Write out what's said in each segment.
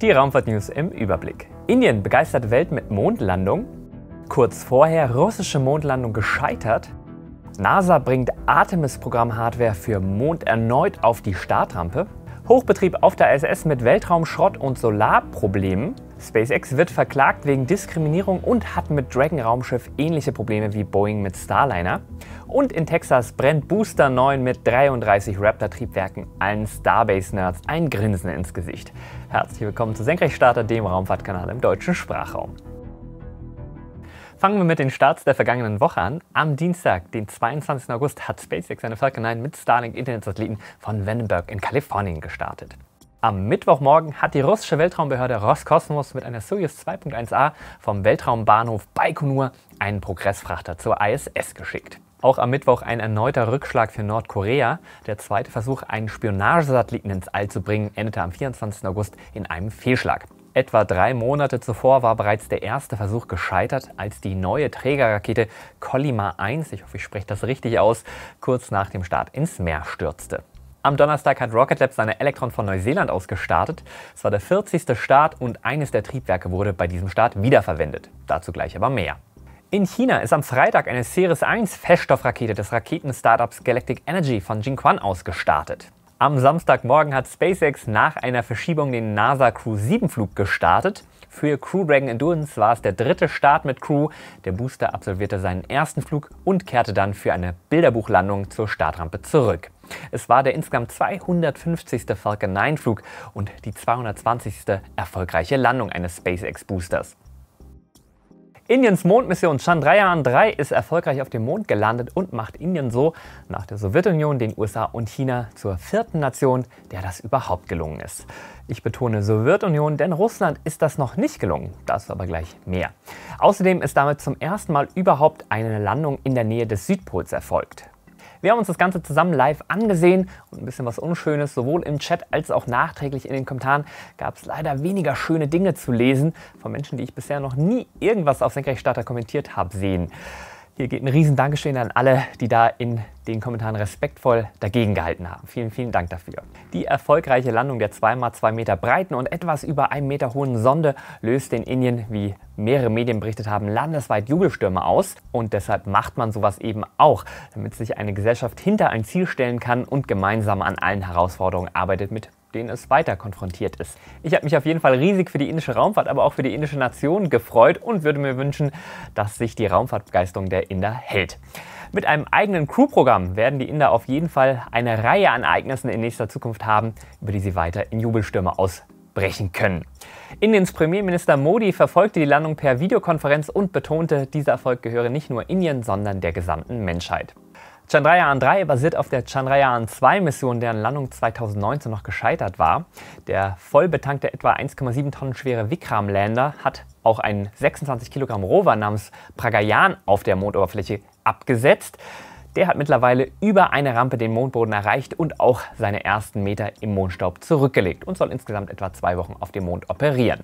Die Raumfahrt-News im Überblick. Indien begeistert Welt mit Mondlandung. Kurz vorher russische Mondlandung gescheitert. NASA bringt Artemis-Programm-Hardware für Mond erneut auf die Startrampe. Hochbetrieb auf der ISS mit Weltraumschrott und Solarproblemen. SpaceX wird verklagt wegen Diskriminierung und hat mit Dragon-Raumschiff ähnliche Probleme wie Boeing mit Starliner. Und in Texas brennt Booster 9 mit 33 Raptor-Triebwerken allen Starbase-Nerds ein Grinsen ins Gesicht. Herzlich willkommen zu Senkrechtstarter, dem Raumfahrtkanal im deutschen Sprachraum. Fangen wir mit den Starts der vergangenen Woche an. Am Dienstag, den 22. August, hat SpaceX seine Falcon 9 mit Starlink Internetsatelliten von Vandenberg in Kalifornien gestartet. Am Mittwochmorgen hat die russische Weltraumbehörde Roskosmos mit einer Soyuz 2.1a vom Weltraumbahnhof Baikonur einen Progressfrachter zur ISS geschickt. Auch am Mittwoch ein erneuter Rückschlag für Nordkorea. Der zweite Versuch, einen Spionagesatelliten ins All zu bringen, endete am 24. August in einem Fehlschlag. Etwa drei Monate zuvor war bereits der erste Versuch gescheitert, als die neue Trägerrakete Kolyma 1, ich hoffe, ich spreche das richtig aus, kurz nach dem Start ins Meer stürzte. Am Donnerstag hat Rocket Lab seine Elektron von Neuseeland aus gestartet. Es war der 40. Start und eines der Triebwerke wurde bei diesem Start wiederverwendet. Dazu gleich aber mehr. In China ist am Freitag eine Ceres 1 Feststoffrakete des Raketen-Startups Galactic Energy von Jingquan aus gestartet. Am Samstagmorgen hat SpaceX nach einer Verschiebung den NASA Crew 7 Flug gestartet. Für Crew Dragon Endurance war es der dritte Start mit Crew. Der Booster absolvierte seinen ersten Flug und kehrte dann für eine Bilderbuchlandung zur Startrampe zurück. Es war der insgesamt 250. Falcon 9 Flug und die 220. erfolgreiche Landung eines SpaceX Boosters. Indiens Mondmission Chandrayaan-3 ist erfolgreich auf dem Mond gelandet und macht Indien so nach der Sowjetunion, den USA und China zur vierten Nation, der das überhaupt gelungen ist. Ich betone Sowjetunion, denn Russland ist das noch nicht gelungen, dazu aber gleich mehr. Außerdem ist damit zum ersten Mal überhaupt eine Landung in der Nähe des Südpols erfolgt. Wir haben uns das Ganze zusammen live angesehen und ein bisschen was Unschönes, sowohl im Chat als auch nachträglich in den Kommentaren gab es leider weniger schöne Dinge zu lesen von Menschen, die ich bisher noch nie irgendwas auf Senkrechtstarter kommentiert habe sehen. Hier geht ein riesen Dankeschön an alle, die da in den Kommentaren respektvoll dagegen gehalten haben. Vielen, vielen Dank dafür. Die erfolgreiche Landung der 2x2 Meter breiten und etwas über 1 Meter hohen Sonde löst in Indien, wie mehrere Medien berichtet haben, landesweit Jubelstürme aus. Und deshalb macht man sowas eben auch, damit sich eine Gesellschaft hinter ein Ziel stellen kann und gemeinsam an allen Herausforderungen arbeitet mit denen es weiter konfrontiert ist. Ich habe mich auf jeden Fall riesig für die indische Raumfahrt, aber auch für die indische Nation gefreut und würde mir wünschen, dass sich die Raumfahrtbegeisterung der Inder hält. Mit einem eigenen Crew-Programm werden die Inder auf jeden Fall eine Reihe an Ereignissen in nächster Zukunft haben, über die sie weiter in Jubelstürme ausbrechen können. Indiens Premierminister Modi verfolgte die Landung per Videokonferenz und betonte, dieser Erfolg gehöre nicht nur Indien, sondern der gesamten Menschheit. Chandrayaan-3 basiert auf der Chandrayaan-2-Mission, deren Landung 2019 noch gescheitert war. Der voll betankte etwa 1,7 Tonnen schwere Vikram-Lander hat auch einen 26 Kilogramm Rover namens Pragayan auf der Mondoberfläche abgesetzt. Der hat mittlerweile über eine Rampe den Mondboden erreicht und auch seine ersten Meter im Mondstaub zurückgelegt und soll insgesamt etwa zwei Wochen auf dem Mond operieren.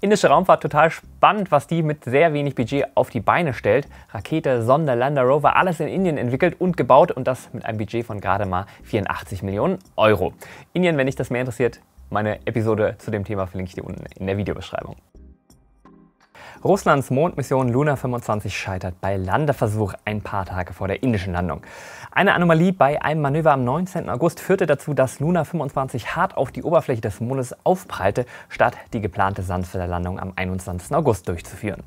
Indische Raumfahrt total spannend, was die mit sehr wenig Budget auf die Beine stellt. Rakete, Sonde, Lander, Rover, alles in Indien entwickelt und gebaut und das mit einem Budget von gerade mal 84 Millionen Euro. Indien, wenn dich das mehr interessiert, meine Episode zu dem Thema verlinke ich dir unten in der Videobeschreibung. Russlands Mondmission Luna 25 scheitert bei Landeversuch ein paar Tage vor der indischen Landung. Eine Anomalie bei einem Manöver am 19. August führte dazu, dass Luna 25 hart auf die Oberfläche des Mondes aufprallte, statt die geplante sanfte am 21. August durchzuführen.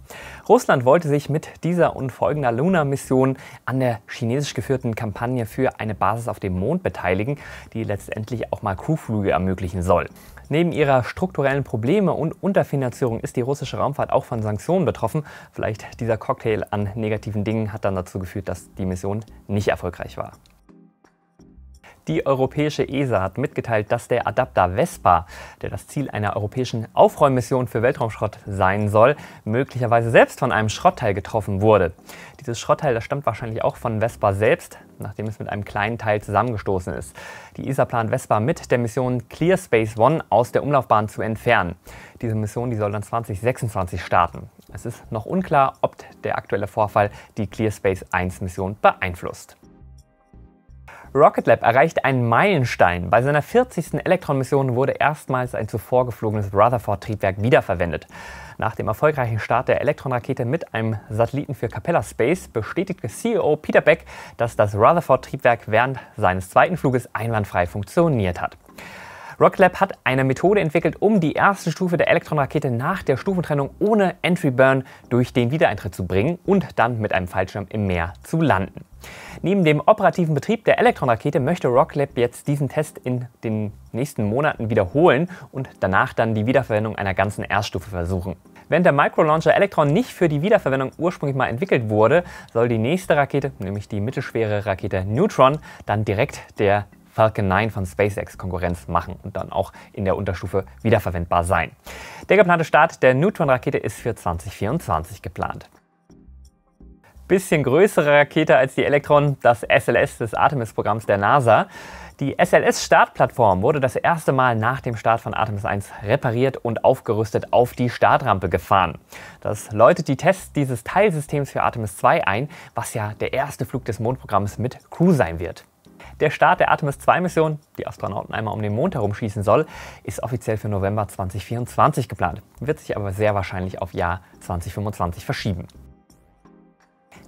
Russland wollte sich mit dieser und folgender Luna-Mission an der chinesisch geführten Kampagne für eine Basis auf dem Mond beteiligen, die letztendlich auch mal Crewflüge ermöglichen soll. Neben ihrer strukturellen Probleme und Unterfinanzierung ist die russische Raumfahrt auch von Sanktionen betroffen. Vielleicht dieser Cocktail an negativen Dingen hat dann dazu geführt, dass die Mission nicht erfolgreich war. Die europäische ESA hat mitgeteilt, dass der Adapter Vespa, der das Ziel einer europäischen Aufräummission für Weltraumschrott sein soll, möglicherweise selbst von einem Schrottteil getroffen wurde. Dieses Schrottteil, das stammt wahrscheinlich auch von Vespa selbst, nachdem es mit einem kleinen Teil zusammengestoßen ist. Die ESA plant Vespa mit der Mission Clear Space One aus der Umlaufbahn zu entfernen. Diese Mission, die soll dann 2026 starten. Es ist noch unklar, ob der aktuelle Vorfall die Clear Space 1 Mission beeinflusst. Rocket Lab erreicht einen Meilenstein. Bei seiner 40. Elektron-Mission wurde erstmals ein zuvor geflogenes Rutherford-Triebwerk wiederverwendet. Nach dem erfolgreichen Start der Elektron-Rakete mit einem Satelliten für Capella Space bestätigte CEO Peter Beck, dass das Rutherford-Triebwerk während seines zweiten Fluges einwandfrei funktioniert hat. Rocket Lab hat eine Methode entwickelt, um die erste Stufe der Elektron-Rakete nach der Stufentrennung ohne Entry Burn durch den Wiedereintritt zu bringen und dann mit einem Fallschirm im Meer zu landen. Neben dem operativen Betrieb der Elektron-Rakete möchte Rocklab jetzt diesen Test in den nächsten Monaten wiederholen und danach dann die Wiederverwendung einer ganzen Erststufe versuchen. Während der Microlauncher Electron nicht für die Wiederverwendung ursprünglich mal entwickelt wurde, soll die nächste Rakete, nämlich die mittelschwere Rakete Neutron, dann direkt der Falcon 9 von SpaceX Konkurrenz machen und dann auch in der Unterstufe wiederverwendbar sein. Der geplante Start der Neutron-Rakete ist für 2024 geplant bisschen größere Rakete als die Electron, das SLS des Artemis-Programms der NASA. Die SLS-Startplattform wurde das erste Mal nach dem Start von Artemis 1 repariert und aufgerüstet auf die Startrampe gefahren. Das läutet die Tests dieses Teilsystems für Artemis 2 ein, was ja der erste Flug des Mondprogramms mit Crew sein wird. Der Start der Artemis 2-Mission, die Astronauten einmal um den Mond herumschießen soll, ist offiziell für November 2024 geplant, wird sich aber sehr wahrscheinlich auf Jahr 2025 verschieben.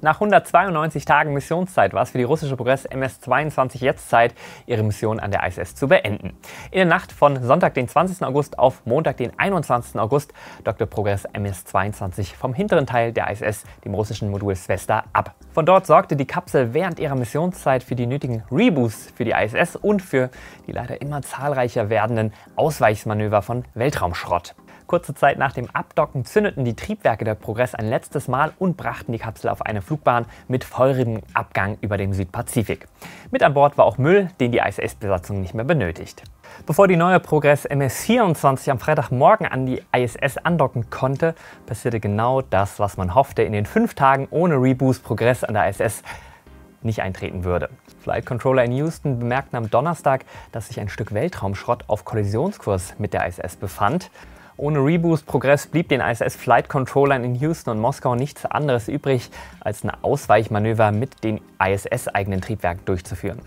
Nach 192 Tagen Missionszeit war es für die russische Progress MS-22 jetzt Zeit, ihre Mission an der ISS zu beenden. In der Nacht von Sonntag, den 20. August auf Montag, den 21. August, dockte Progress MS-22 vom hinteren Teil der ISS, dem russischen Modul Svesta, ab. Von dort sorgte die Kapsel während ihrer Missionszeit für die nötigen Reboosts für die ISS und für die leider immer zahlreicher werdenden Ausweichsmanöver von Weltraumschrott. Kurze Zeit nach dem Abdocken zündeten die Triebwerke der Progress ein letztes Mal und brachten die Kapsel auf eine Flugbahn mit feurigem Abgang über dem Südpazifik. Mit an Bord war auch Müll, den die ISS-Besatzung nicht mehr benötigt. Bevor die neue Progress MS-24 am Freitagmorgen an die ISS andocken konnte, passierte genau das, was man hoffte, in den fünf Tagen ohne Reboost Progress an der ISS nicht eintreten würde. Flight Controller in Houston bemerkten am Donnerstag, dass sich ein Stück Weltraumschrott auf Kollisionskurs mit der ISS befand. Ohne Reboost Progress blieb den ISS Flight Controllern in Houston und Moskau nichts anderes übrig, als ein Ausweichmanöver mit den ISS-eigenen Triebwerken durchzuführen.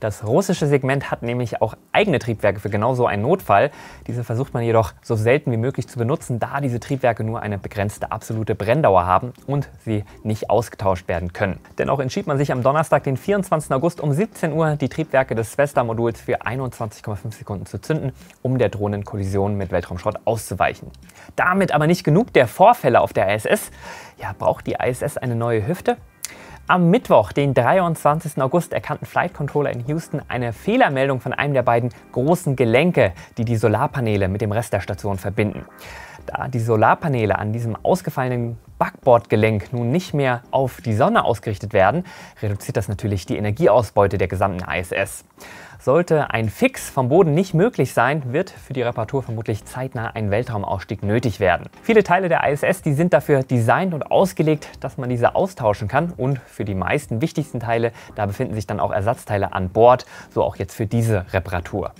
Das russische Segment hat nämlich auch eigene Triebwerke für genau so einen Notfall. Diese versucht man jedoch so selten wie möglich zu benutzen, da diese Triebwerke nur eine begrenzte absolute Brenndauer haben und sie nicht ausgetauscht werden können. Dennoch entschied man sich am Donnerstag, den 24. August um 17 Uhr, die Triebwerke des Svesta-Moduls für 21,5 Sekunden zu zünden, um der drohenden Kollision mit Weltraumschrott auszuweichen. Damit aber nicht genug der Vorfälle auf der ISS. Ja, braucht die ISS eine neue Hüfte? Am Mittwoch, den 23. August, erkannten Flight Controller in Houston eine Fehlermeldung von einem der beiden großen Gelenke, die die Solarpaneele mit dem Rest der Station verbinden. Da die Solarpaneele an diesem ausgefallenen Backbordgelenk nun nicht mehr auf die Sonne ausgerichtet werden, reduziert das natürlich die Energieausbeute der gesamten ISS. Sollte ein Fix vom Boden nicht möglich sein, wird für die Reparatur vermutlich zeitnah ein Weltraumausstieg nötig werden. Viele Teile der ISS die sind dafür designt und ausgelegt, dass man diese austauschen kann und für die meisten wichtigsten Teile, da befinden sich dann auch Ersatzteile an Bord, so auch jetzt für diese Reparatur.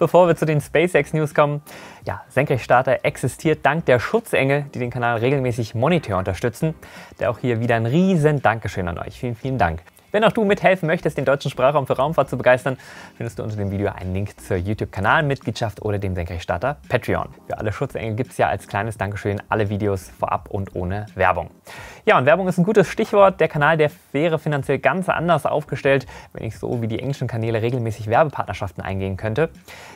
Bevor wir zu den SpaceX-News kommen, ja, Senkrechtstarter existiert dank der Schutzengel, die den Kanal regelmäßig Monitor unterstützen. Da auch hier wieder ein riesen Dankeschön an euch. Vielen, vielen Dank. Wenn auch du mithelfen möchtest, den deutschen Sprachraum für Raumfahrt zu begeistern, findest du unter dem Video einen Link zur YouTube-Kanalmitgliedschaft oder dem Senkrechtstarter Patreon. Für alle Schutzengel gibt es ja als kleines Dankeschön alle Videos vorab und ohne Werbung. Ja, und Werbung ist ein gutes Stichwort. Der Kanal, der wäre finanziell ganz anders aufgestellt, wenn ich so wie die englischen Kanäle regelmäßig Werbepartnerschaften eingehen könnte.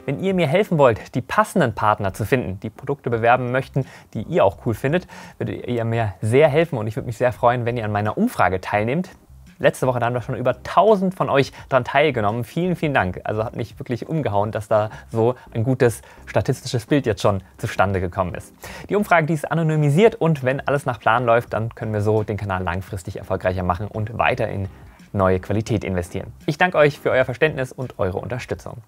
Wenn ihr mir helfen wollt, die passenden Partner zu finden, die Produkte bewerben möchten, die ihr auch cool findet, würdet ihr mir sehr helfen und ich würde mich sehr freuen, wenn ihr an meiner Umfrage teilnehmt. Letzte Woche, da haben wir schon über 1000 von euch daran teilgenommen. Vielen, vielen Dank. Also hat mich wirklich umgehauen, dass da so ein gutes statistisches Bild jetzt schon zustande gekommen ist. Die Umfrage, die ist anonymisiert und wenn alles nach Plan läuft, dann können wir so den Kanal langfristig erfolgreicher machen und weiter in neue Qualität investieren. Ich danke euch für euer Verständnis und eure Unterstützung.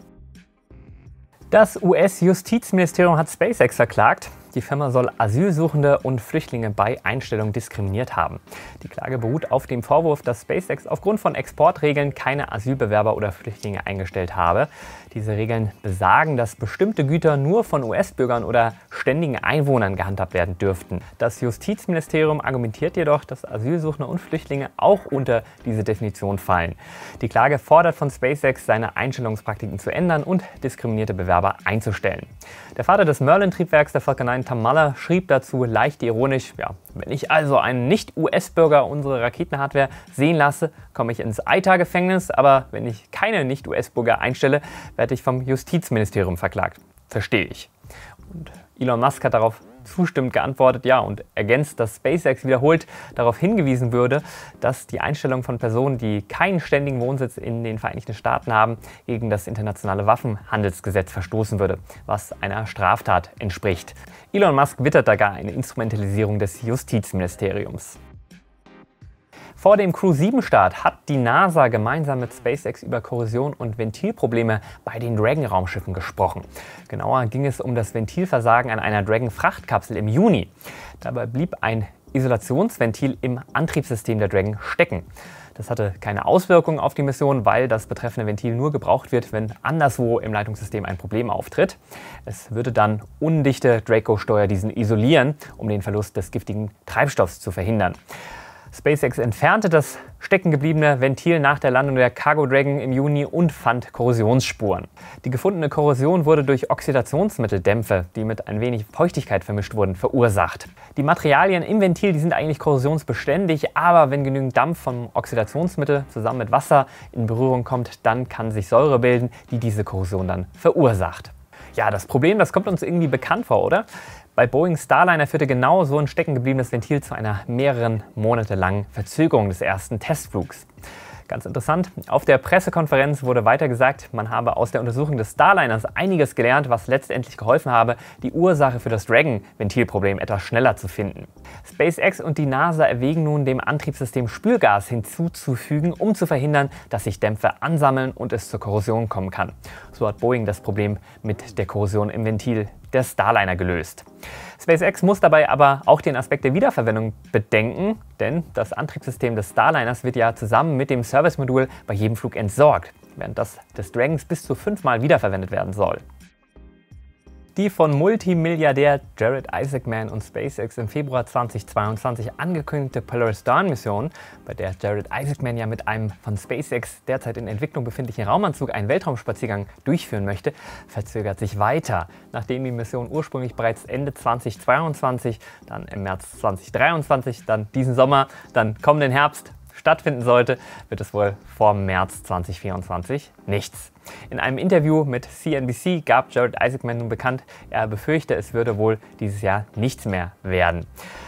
Das US-Justizministerium hat SpaceX verklagt. Die Firma soll Asylsuchende und Flüchtlinge bei Einstellung diskriminiert haben. Die Klage beruht auf dem Vorwurf, dass SpaceX aufgrund von Exportregeln keine Asylbewerber oder Flüchtlinge eingestellt habe. Diese Regeln besagen, dass bestimmte Güter nur von US-Bürgern oder ständigen Einwohnern gehandhabt werden dürften. Das Justizministerium argumentiert jedoch, dass Asylsuchende und Flüchtlinge auch unter diese Definition fallen. Die Klage fordert von SpaceX, seine Einstellungspraktiken zu ändern und diskriminierte Bewerber einzustellen. Der Vater des Merlin-Triebwerks, der Falcon 9, Tam Muller, schrieb dazu leicht ironisch, ja, wenn ich also einen Nicht-US-Bürger unsere Raketenhardware sehen lasse, komme ich ins EITA-Gefängnis, aber wenn ich keine Nicht-US-Bürger einstelle, werde ich vom Justizministerium verklagt. Verstehe ich. Und Elon Musk hat darauf zustimmend geantwortet ja und ergänzt, dass SpaceX wiederholt darauf hingewiesen würde, dass die Einstellung von Personen, die keinen ständigen Wohnsitz in den Vereinigten Staaten haben, gegen das internationale Waffenhandelsgesetz verstoßen würde, was einer Straftat entspricht. Elon Musk wittert da gar eine Instrumentalisierung des Justizministeriums. Vor dem Crew-7-Start hat die NASA gemeinsam mit SpaceX über Korrosion und Ventilprobleme bei den Dragon-Raumschiffen gesprochen. Genauer ging es um das Ventilversagen an einer Dragon-Frachtkapsel im Juni. Dabei blieb ein Isolationsventil im Antriebssystem der Dragon stecken. Das hatte keine Auswirkungen auf die Mission, weil das betreffende Ventil nur gebraucht wird, wenn anderswo im Leitungssystem ein Problem auftritt. Es würde dann undichte Draco-Steuer diesen isolieren, um den Verlust des giftigen Treibstoffs zu verhindern. SpaceX entfernte das steckengebliebene Ventil nach der Landung der Cargo Dragon im Juni und fand Korrosionsspuren. Die gefundene Korrosion wurde durch Oxidationsmitteldämpfe, die mit ein wenig Feuchtigkeit vermischt wurden, verursacht. Die Materialien im Ventil die sind eigentlich korrosionsbeständig, aber wenn genügend Dampf vom Oxidationsmittel zusammen mit Wasser in Berührung kommt, dann kann sich Säure bilden, die diese Korrosion dann verursacht. Ja, das Problem, das kommt uns irgendwie bekannt vor, oder? Bei Boeing Starliner führte genau so ein steckengebliebenes Ventil zu einer mehreren Monate langen Verzögerung des ersten Testflugs. Ganz interessant. Auf der Pressekonferenz wurde weiter gesagt, man habe aus der Untersuchung des Starliners einiges gelernt, was letztendlich geholfen habe, die Ursache für das Dragon-Ventilproblem etwas schneller zu finden. SpaceX und die NASA erwägen nun, dem Antriebssystem Spülgas hinzuzufügen, um zu verhindern, dass sich Dämpfe ansammeln und es zur Korrosion kommen kann. So hat Boeing das Problem mit der Korrosion im Ventil der Starliner gelöst. SpaceX muss dabei aber auch den Aspekt der Wiederverwendung bedenken, denn das Antriebssystem des Starliners wird ja zusammen mit dem Servicemodul bei jedem Flug entsorgt, während das des Dragons bis zu fünfmal wiederverwendet werden soll. Die von Multimilliardär Jared Isaacman und SpaceX im Februar 2022 angekündigte Polaris Dawn Mission, bei der Jared Isaacman ja mit einem von SpaceX derzeit in Entwicklung befindlichen Raumanzug einen Weltraumspaziergang durchführen möchte, verzögert sich weiter. Nachdem die Mission ursprünglich bereits Ende 2022, dann im März 2023, dann diesen Sommer, dann kommenden Herbst stattfinden sollte, wird es wohl vor März 2024 nichts. In einem Interview mit CNBC gab Jared Isaacman nun bekannt, er befürchte, es würde wohl dieses Jahr nichts mehr werden.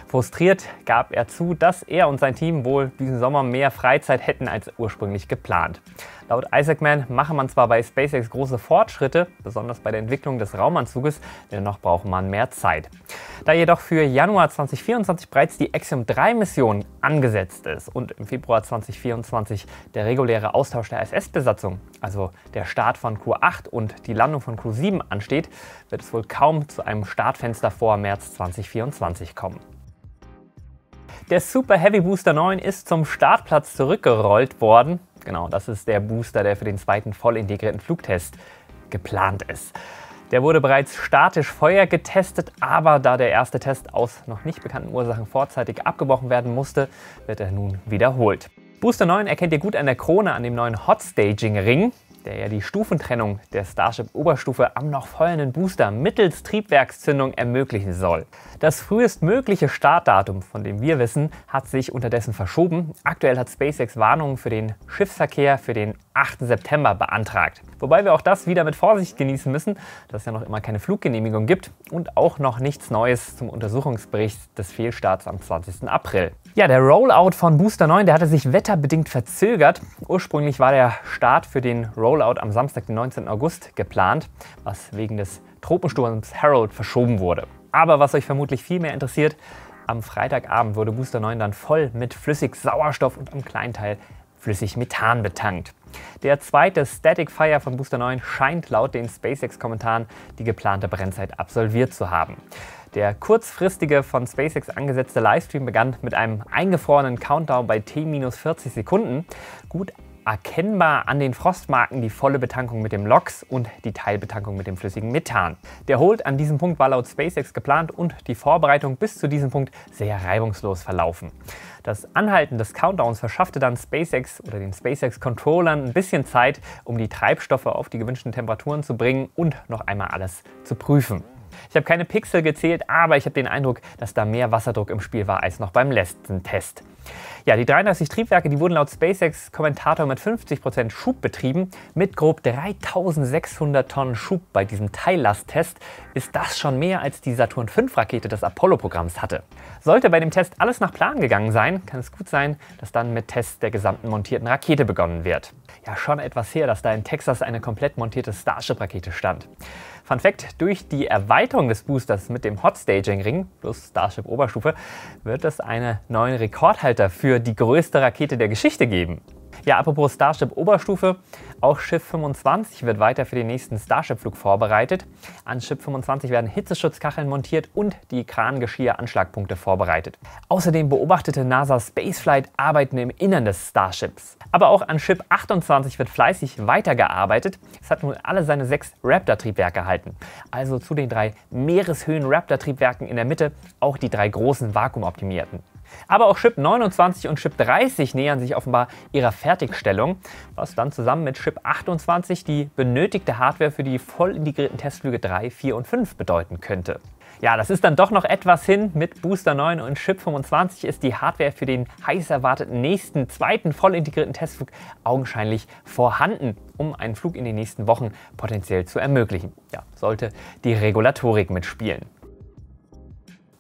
Frustriert gab er zu, dass er und sein Team wohl diesen Sommer mehr Freizeit hätten als ursprünglich geplant. Laut Isaacman mache man zwar bei SpaceX große Fortschritte, besonders bei der Entwicklung des Raumanzuges, dennoch braucht man mehr Zeit. Da jedoch für Januar 2024 bereits die Axiom-3-Mission angesetzt ist und im Februar 2024 der reguläre Austausch der ISS-Besatzung, also der Start von Q8 und die Landung von Q7 ansteht, wird es wohl kaum zu einem Startfenster vor März 2024 kommen. Der Super Heavy Booster 9 ist zum Startplatz zurückgerollt worden. Genau, das ist der Booster, der für den zweiten voll integrierten Flugtest geplant ist. Der wurde bereits statisch Feuer getestet, aber da der erste Test aus noch nicht bekannten Ursachen vorzeitig abgebrochen werden musste, wird er nun wiederholt. Booster 9 erkennt ihr gut an der Krone an dem neuen Hot Staging Ring der ja die Stufentrennung der Starship-Oberstufe am noch feuernden Booster mittels Triebwerkszündung ermöglichen soll. Das frühestmögliche Startdatum, von dem wir wissen, hat sich unterdessen verschoben. Aktuell hat SpaceX Warnungen für den Schiffsverkehr für den 8. September beantragt. Wobei wir auch das wieder mit Vorsicht genießen müssen, dass es ja noch immer keine Fluggenehmigung gibt und auch noch nichts Neues zum Untersuchungsbericht des Fehlstarts am 20. April. Ja, der Rollout von Booster 9, der hatte sich wetterbedingt verzögert. Ursprünglich war der Start für den Rollout am Samstag, den 19. August, geplant, was wegen des Tropensturms Harold verschoben wurde. Aber was euch vermutlich viel mehr interessiert, am Freitagabend wurde Booster 9 dann voll mit flüssig Sauerstoff und am kleinen Teil flüssig Methan betankt. Der zweite Static Fire von Booster 9 scheint laut den SpaceX-Kommentaren die geplante Brennzeit absolviert zu haben. Der kurzfristige von SpaceX angesetzte Livestream begann mit einem eingefrorenen Countdown bei T-40 Sekunden. Gut erkennbar an den Frostmarken die volle Betankung mit dem LOX und die Teilbetankung mit dem flüssigen Methan. Der Hold an diesem Punkt war laut SpaceX geplant und die Vorbereitung bis zu diesem Punkt sehr reibungslos verlaufen. Das Anhalten des Countdowns verschaffte dann SpaceX oder den SpaceX-Controllern ein bisschen Zeit, um die Treibstoffe auf die gewünschten Temperaturen zu bringen und noch einmal alles zu prüfen. Ich habe keine Pixel gezählt, aber ich habe den Eindruck, dass da mehr Wasserdruck im Spiel war als noch beim letzten Test. Ja, die 33 Triebwerke, die wurden laut SpaceX-Kommentator mit 50% Schub betrieben. Mit grob 3600 Tonnen Schub bei diesem Teillasttest ist das schon mehr als die Saturn V-Rakete des Apollo-Programms hatte. Sollte bei dem Test alles nach Plan gegangen sein, kann es gut sein, dass dann mit Tests der gesamten montierten Rakete begonnen wird. Ja, schon etwas her, dass da in Texas eine komplett montierte Starship-Rakete stand. Fun Fact, durch die Erweiterung des Boosters mit dem Hot Staging Ring plus Starship Oberstufe wird es einen neuen Rekordhalter für die größte Rakete der Geschichte geben. Ja, apropos Starship Oberstufe, auch Schiff 25 wird weiter für den nächsten Starship-Flug vorbereitet. An Schiff 25 werden Hitzeschutzkacheln montiert und die Krangeschirr-Anschlagpunkte vorbereitet. Außerdem beobachtete NASA Spaceflight Arbeiten im Innern des Starships. Aber auch an Schiff 28 wird fleißig weitergearbeitet. Es hat nun alle seine sechs Raptor-Triebwerke erhalten. Also zu den drei Meereshöhen-Raptor-Triebwerken in der Mitte auch die drei großen vakuumoptimierten. Aber auch Chip 29 und Chip 30 nähern sich offenbar ihrer Fertigstellung, was dann zusammen mit Chip 28 die benötigte Hardware für die voll integrierten Testflüge 3, 4 und 5 bedeuten könnte. Ja, das ist dann doch noch etwas hin. Mit Booster 9 und Chip 25 ist die Hardware für den heiß erwarteten nächsten, zweiten voll integrierten Testflug augenscheinlich vorhanden, um einen Flug in den nächsten Wochen potenziell zu ermöglichen. Ja, sollte die Regulatorik mitspielen.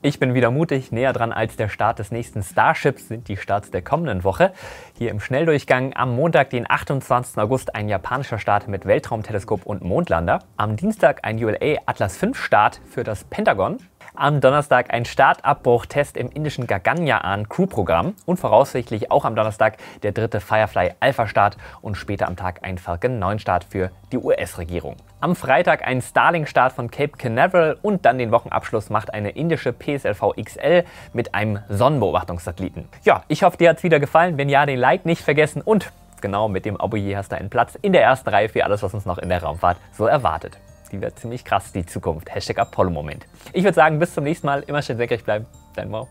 Ich bin wieder mutig. Näher dran als der Start des nächsten Starships sind die Starts der kommenden Woche. Hier im Schnelldurchgang am Montag, den 28. August, ein japanischer Start mit Weltraumteleskop und Mondlander. Am Dienstag ein ULA Atlas V Start für das Pentagon am Donnerstag ein Startabbruchtest im indischen Gaganyaan Crew-Programm und voraussichtlich auch am Donnerstag der dritte Firefly Alpha-Start und später am Tag ein Falcon 9-Start für die US-Regierung. Am Freitag ein starlink start von Cape Canaveral und dann den Wochenabschluss macht eine indische PSLV XL mit einem Sonnenbeobachtungssatelliten. Ja, ich hoffe, dir hat es wieder gefallen. Wenn ja, den Like nicht vergessen und genau mit dem Abo hier hast du einen Platz in der ersten Reihe für alles, was uns noch in der Raumfahrt so erwartet die wird ziemlich krass, die Zukunft. Hashtag Apollo-Moment. Ich würde sagen, bis zum nächsten Mal. Immer schön senkrecht bleiben. Dein Mau.